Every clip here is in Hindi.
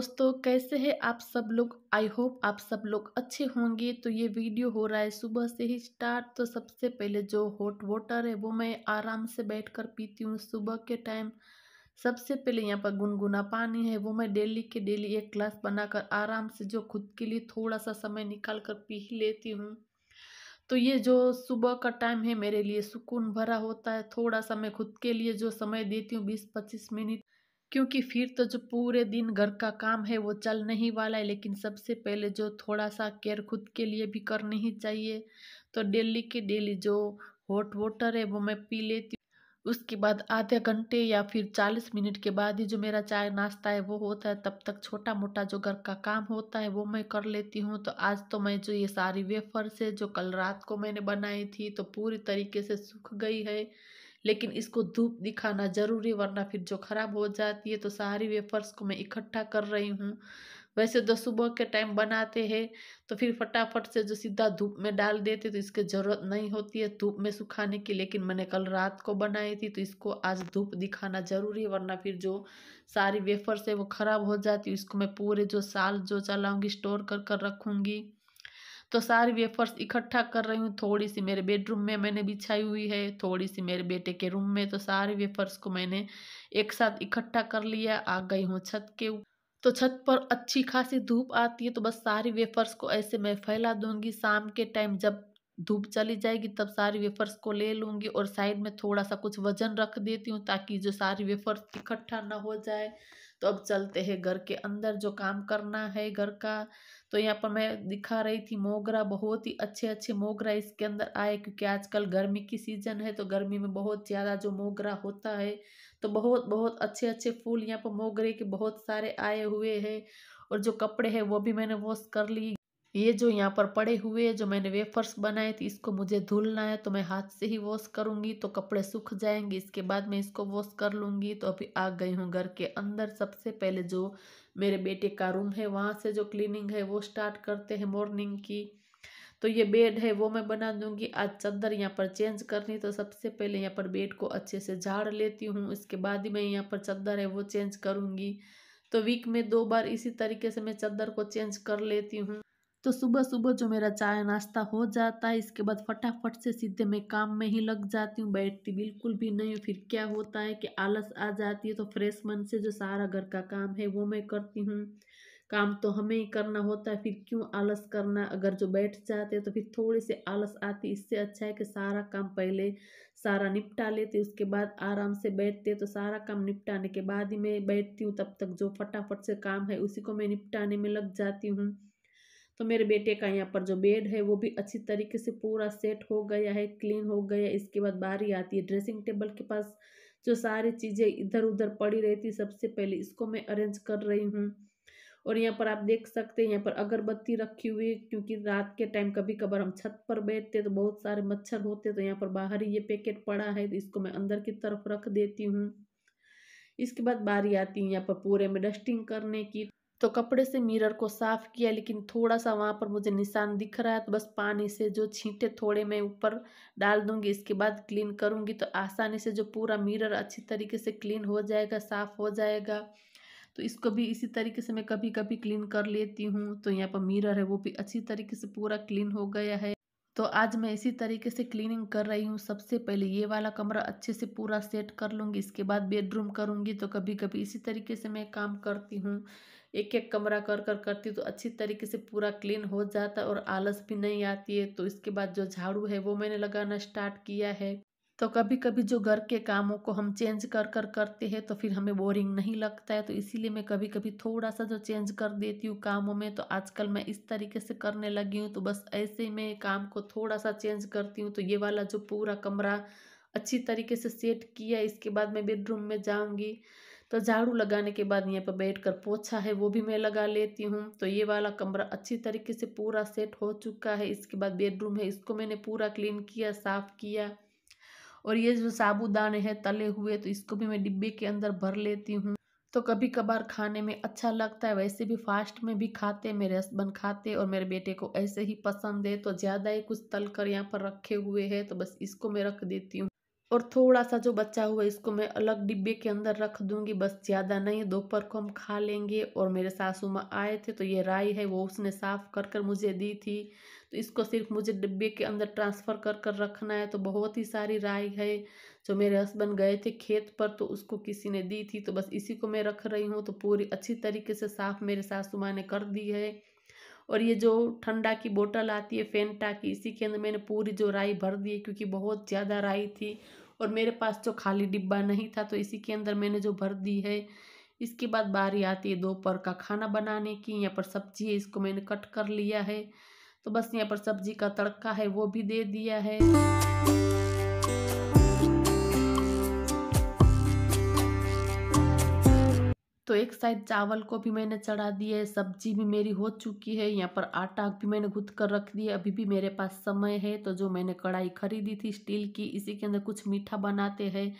दोस्तों कैसे हैं आप सब लोग आई होप आप सब लोग अच्छे होंगे तो ये वीडियो हो रहा है सुबह से ही स्टार्ट तो सबसे पहले जो हॉट वाटर है वो मैं आराम से बैठकर पीती हूँ सुबह के टाइम सबसे पहले यहाँ पर गुनगुना पानी है वो मैं डेली के डेली एक ग्लास बनाकर आराम से जो खुद के लिए थोड़ा सा समय निकाल कर पी लेती हूँ तो ये जो सुबह का टाइम है मेरे लिए सुकून भरा होता है थोड़ा सा मैं खुद के लिए जो समय देती हूँ बीस पच्चीस मिनट क्योंकि फिर तो जो पूरे दिन घर का काम है वो चल नहीं वाला है लेकिन सबसे पहले जो थोड़ा सा केयर खुद के लिए भी करनी ही चाहिए तो डेली के डेली जो हॉट वाटर है वो मैं पी लेती हूँ उसके बाद आधे घंटे या फिर चालीस मिनट के बाद ही जो मेरा चाय नाश्ता है वो होता है तब तक छोटा मोटा जो घर का काम होता है वो मैं कर लेती हूँ तो आज तो मैं जो ये सारी वेफर्स है जो कल रात को मैंने बनाई थी तो पूरी तरीके से सूख गई है लेकिन इसको धूप दिखाना ज़रूरी वरना फिर जो ख़राब हो जाती है तो सारी वेफर्स को मैं इकट्ठा कर रही हूँ वैसे तो सुबह के टाइम बनाते हैं तो फिर फटाफट से जो सीधा धूप में डाल देते तो इसकी ज़रूरत नहीं होती है धूप में सुखाने की लेकिन मैंने कल रात को बनाई थी तो इसको आज धूप दिखाना ज़रूरी है वरना फिर जो सारी वेफर्स है वो ख़राब हो जाती है इसको मैं पूरे जो साल जो चलाऊँगी स्टोर कर कर रखूँगी तो सारी वेफर्स इकट्ठा कर रही हूँ थोड़ी सी मेरे बेडरूम में मैंने बिछाई हुई है थोड़ी सी मेरे बेटे के रूम में तो सारे वेफर्स को मैंने एक साथ इकट्ठा कर लिया आ गई हूँ छत के तो छत पर अच्छी खासी धूप आती है तो बस सारी वेफर्स को ऐसे मैं फैला दूंगी शाम के टाइम जब धूप चली जाएगी तब सारी वेफर्स को ले लूँगी और साइड में थोड़ा सा कुछ वजन रख देती हूँ ताकि जो सारी वेफर्स इकट्ठा ना हो जाए तो अब चलते हैं घर के अंदर जो काम करना है घर का तो यहाँ पर मैं दिखा रही थी मोगरा बहुत ही अच्छे अच्छे मोगरा इसके अंदर आए क्योंकि आजकल गर्मी की सीजन है तो गर्मी में बहुत ज़्यादा जो मोगरा होता है तो बहुत बहुत अच्छे अच्छे फूल यहाँ पर मोगरे के बहुत सारे आए हुए हैं और जो कपड़े हैं वो भी मैंने वॉश कर ली ये जो यहाँ पर पड़े हुए जो मैंने वेफर्स बनाए थे इसको मुझे धुलना है तो मैं हाथ से ही वॉश करूँगी तो कपड़े सूख जाएंगे इसके बाद मैं इसको वॉश कर लूँगी तो अभी आ गई हूँ घर के अंदर सबसे पहले जो मेरे बेटे का रूम है वहाँ से जो क्लीनिंग है वो स्टार्ट करते हैं मॉर्निंग की तो ये बेड है वो मैं बना दूंगी आज चादर यहाँ पर चेंज करनी तो सबसे पहले यहाँ पर बेड को अच्छे से झाड़ लेती हूँ इसके बाद ही मैं यहाँ पर चादर है वो चेंज करूँगी तो वीक में दो बार इसी तरीके से मैं चादर को चेंज कर लेती हूँ तो सुबह सुबह जो मेरा चाय नाश्ता हो जाता है इसके बाद फटाफट से सीधे मैं काम में ही लग जाती हूँ बैठती बिल्कुल भी नहीं हूँ फिर क्या होता है कि आलस आ जाती है तो फ्रेश मन से जो सारा घर का काम है वो मैं करती हूँ काम तो हमें ही करना होता है फिर क्यों आलस करना अगर जो बैठ जाते हैं तो फिर थोड़ी सी आलस आती इससे अच्छा है कि सारा काम पहले सारा निपटा लेते उसके बाद आराम से बैठते तो सारा काम निपटाने के बाद ही मैं बैठती हूँ तब तक जो फटाफट से काम है उसी को मैं निपटाने में लग जाती हूँ तो मेरे बेटे का यहाँ पर जो बेड है वो भी अच्छी तरीके से पूरा सेट हो गया है क्लीन हो गया इसके बाद बारी आती है ड्रेसिंग टेबल के पास जो सारी चीज़ें इधर उधर पड़ी रहती सबसे पहले इसको मैं अरेंज कर रही हूँ और यहाँ पर आप देख सकते हैं यहाँ पर अगरबत्ती रखी हुई है क्योंकि रात के टाइम कभी कभार हम छत पर बैठते तो बहुत सारे मच्छर होते तो यहाँ पर बाहर ही ये पैकेट पड़ा है तो इसको मैं अंदर की तरफ रख देती हूँ इसके बाद बारी आती है यहाँ पर पूरे में डस्टिंग करने की तो कपड़े से मिरर को साफ किया लेकिन थोड़ा सा वहाँ पर मुझे निशान दिख रहा है तो बस पानी से जो छींटे थोड़े मैं ऊपर डाल दूंगी इसके बाद क्लीन करूँगी तो आसानी से जो पूरा मिरर अच्छी तरीके से क्लीन हो जाएगा साफ़ हो जाएगा तो इसको भी इसी तरीके से मैं कभी कभी क्लीन कर लेती हूँ तो यहाँ पर मिरर है वो भी अच्छी तरीके से पूरा क्लीन हो गया है तो आज मैं इसी तरीके से क्लीनिंग कर रही हूँ सबसे पहले ये वाला कमरा अच्छे से पूरा सेट कर लूँगी इसके बाद बेडरूम करूँगी तो कभी कभी इसी तरीके से मैं काम करती हूँ एक एक कमरा कर कर करती तो अच्छी तरीके से पूरा क्लीन हो जाता और आलस भी नहीं आती है तो इसके बाद जो झाड़ू है वो मैंने लगाना स्टार्ट किया है तो कभी कभी जो घर के कामों को हम चेंज कर कर करते हैं तो फिर हमें बोरिंग नहीं लगता है तो इसीलिए मैं कभी कभी थोड़ा सा जो चेंज कर देती हूँ कामों में तो आजकल मैं इस तरीके से करने लगी हूँ तो बस ऐसे ही मैं काम को थोड़ा सा चेंज करती हूँ तो ये वाला जो पूरा कमरा अच्छी तरीके से सेट किया इसके बाद मैं बेडरूम में जाऊँगी तो झाड़ू लगाने के बाद यहाँ पर बैठ कर पोछा है वो भी मैं लगा लेती हूँ तो ये वाला कमरा अच्छी तरीके से पूरा सेट हो चुका है इसके बाद बेडरूम है इसको मैंने पूरा क्लीन किया साफ़ किया और ये जो साबुदाने हैं तले हुए तो इसको भी मैं डिब्बे के अंदर भर लेती हूँ तो कभी कभार खाने में अच्छा लगता है वैसे भी फास्ट में भी खाते मेरे हस्बैंड खाते और मेरे बेटे को ऐसे ही पसंद है तो ज़्यादा ही कुछ तल कर यहाँ पर रखे हुए है तो बस इसको मैं रख देती हूँ और थोड़ा सा जो बच्चा हुआ इसको मैं अलग डिब्बे के अंदर रख दूंगी बस ज़्यादा नहीं दोपहर को हम खा लेंगे और मेरे सासू माँ आए थे तो ये राई है वो उसने साफ़ कर कर मुझे दी थी तो इसको सिर्फ मुझे डिब्बे के अंदर ट्रांसफ़र कर कर रखना है तो बहुत ही सारी राई है जो मेरे हस्बैंड गए थे खेत पर तो उसको किसी ने दी थी तो बस इसी को मैं रख रही हूँ तो पूरी अच्छी तरीके से साफ़ मेरे सासू माँ ने कर दी है और ये जो ठंडा की बोतल आती है फेंटा की इसी के अंदर मैंने पूरी जो राई भर दी है क्योंकि बहुत ज़्यादा राई थी और मेरे पास जो तो खाली डिब्बा नहीं था तो इसी के अंदर मैंने जो भर दी है इसके बाद बारी आती है दोपहर का खाना बनाने की यहाँ पर सब्जी है इसको मैंने कट कर लिया है तो बस यहाँ पर सब्जी का तड़का है वो भी दे दिया है एक साइड चावल को भी मैंने चढ़ा दिए है सब्जी भी मेरी हो चुकी है यहाँ पर आटा भी मैंने गुद कर रख दिया अभी भी मेरे पास समय है तो जो मैंने कढ़ाई खरीदी थी स्टील की इसी के अंदर कुछ मीठा बनाते हैं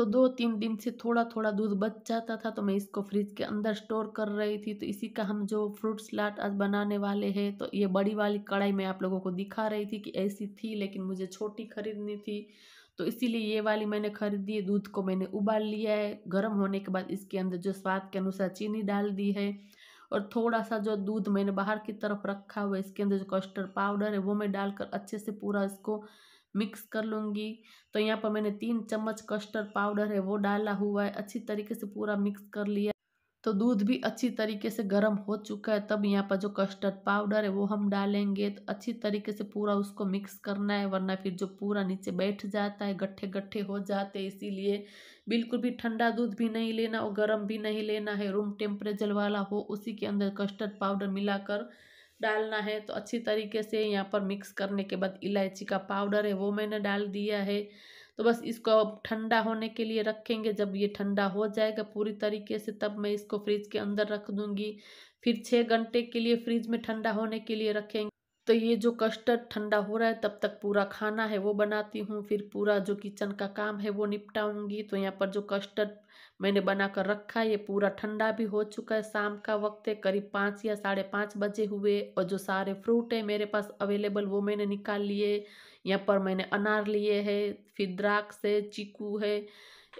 तो दो तीन दिन से थोड़ा थोड़ा दूध बच जाता था तो मैं इसको फ्रिज के अंदर स्टोर कर रही थी तो इसी का हम जो फ्रूट सलाद आज बनाने वाले हैं तो ये बड़ी वाली कढ़ाई मैं आप लोगों को दिखा रही थी कि ऐसी थी लेकिन मुझे छोटी खरीदनी थी तो इसीलिए ये वाली मैंने खरीदी है दूध को मैंने उबाल लिया है गर्म होने के बाद इसके अंदर जो स्वाद के अनुसार चीनी डाल दी है और थोड़ा सा जो दूध मैंने बाहर की तरफ रखा हुआ है इसके अंदर जो कस्टर्ड पाउडर है वो मैं डालकर अच्छे से पूरा इसको मिक्स कर लूँगी तो यहाँ पर मैंने तीन चम्मच कस्टर्ड पाउडर है वो डाला हुआ है अच्छी तरीके से पूरा मिक्स कर लिया तो दूध भी अच्छी तरीके से गर्म हो चुका है तब यहाँ पर जो कस्टर्ड पाउडर है वो हम डालेंगे तो अच्छी तरीके से पूरा उसको मिक्स करना है वरना फिर जो पूरा नीचे बैठ जाता है गट्ठे गट्ठे हो जाते हैं इसीलिए बिल्कुल भी ठंडा दूध भी नहीं लेना और गर्म भी नहीं लेना है रूम टेम्परेचर वाला हो उसी के अंदर कस्टर्ड पाउडर मिलाकर डालना है तो अच्छी तरीके से यहाँ पर मिक्स करने के बाद इलायची का पाउडर है वो मैंने डाल दिया है तो बस इसको अब ठंडा होने के लिए रखेंगे जब ये ठंडा हो जाएगा पूरी तरीके से तब मैं इसको फ्रिज के अंदर रख दूँगी फिर छः घंटे के लिए फ्रिज में ठंडा होने के लिए रखेंगे तो ये जो कस्टर्ड ठंडा हो रहा है तब तक पूरा खाना है वो बनाती हूँ फिर पूरा जो किचन का काम है वो निपटाऊंगी तो यहाँ पर जो कस्टर्ड मैंने बना कर रखा ये पूरा ठंडा भी हो चुका है शाम का वक्त है करीब पाँच या साढ़े पाँच बजे हुए और जो सारे फ्रूट है मेरे पास अवेलेबल वो मैंने निकाल लिए यहाँ पर मैंने अनार लिए है फिर द्राक्ष है चीकू है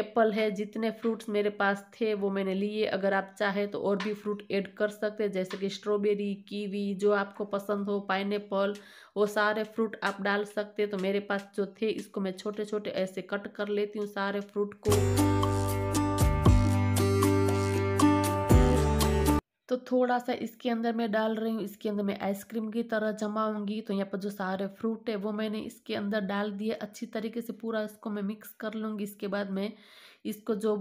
एप्पल है जितने फ्रूट्स मेरे पास थे वो मैंने लिए अगर आप चाहे तो और भी फ्रूट ऐड कर सकते हैं जैसे कि स्ट्रॉबेरी कीवी जो आपको पसंद हो पाइन वो सारे फ्रूट आप डाल सकते हैं तो मेरे पास जो थे इसको मैं छोटे छोटे ऐसे कट कर लेती हूँ सारे फ्रूट को थोड़ा सा इसके अंदर मैं डाल रही हूँ इसके अंदर मैं आइसक्रीम की तरह जमाऊंगी तो यहाँ पर जो सारे फ्रूट है वो मैंने इसके अंदर डाल दिए अच्छी तरीके से पूरा इसको मैं मिक्स कर लूँगी इसके बाद मैं इसको जो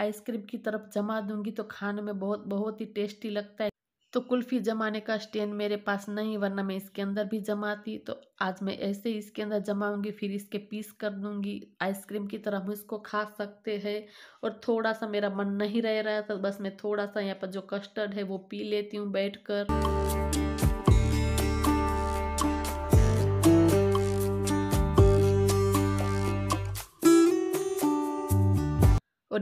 आइसक्रीम की तरफ जमा दूंगी तो खाने में बहुत बहुत ही टेस्टी लगता है तो कुल्फ़ी जमाने का स्टैंड मेरे पास नहीं वरना मैं इसके अंदर भी जमाती तो आज मैं ऐसे ही इसके अंदर जमाऊंगी फिर इसके पीस कर दूंगी आइसक्रीम की तरह हम इसको खा सकते हैं और थोड़ा सा मेरा मन नहीं रह रहा था बस मैं थोड़ा सा यहाँ पर जो कस्टर्ड है वो पी लेती हूँ बैठ कर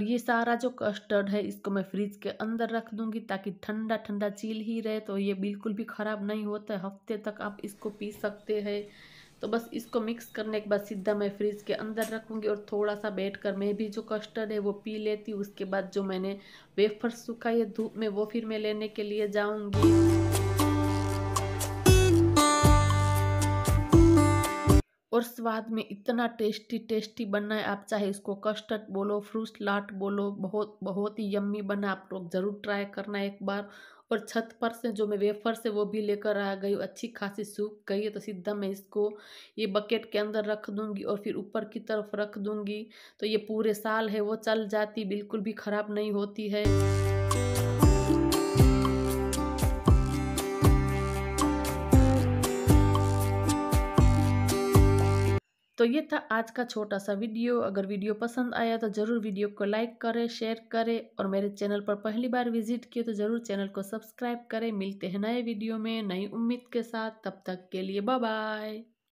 और ये सारा जो कस्टर्ड है इसको मैं फ्रिज के अंदर रख दूंगी ताकि ठंडा ठंडा चील ही रहे तो ये बिल्कुल भी ख़राब नहीं होता हफ्ते तक आप इसको पी सकते हैं तो बस इसको मिक्स करने के बाद सीधा मैं फ्रिज के अंदर रखूँगी और थोड़ा सा बैठ कर मैं भी जो कस्टर्ड है वो पी लेती उसके बाद जो मैंने वेफर सुखाई है धूप में वो फिर मैं लेने के लिए जाऊँगी और स्वाद में इतना टेस्टी टेस्टी बना है आप चाहे इसको कस्टर्ड बोलो फ्रूट लाट बोलो बहुत बहुत ही यम्मी बना आप लोग ज़रूर ट्राई करना एक बार और छत पर से जो मैं वेफर से वो भी लेकर आ गई अच्छी खासी सूख गई है तो सीधा मैं इसको ये बकेट के अंदर रख दूंगी और फिर ऊपर की तरफ रख दूंगी तो ये पूरे साल है वो चल जाती बिल्कुल भी ख़राब नहीं होती है तो ये था आज का छोटा सा वीडियो अगर वीडियो पसंद आया तो ज़रूर वीडियो को लाइक करें शेयर करें और मेरे चैनल पर पहली बार विजिट किए तो ज़रूर चैनल को सब्सक्राइब करें मिलते हैं नए वीडियो में नई उम्मीद के साथ तब तक के लिए बाय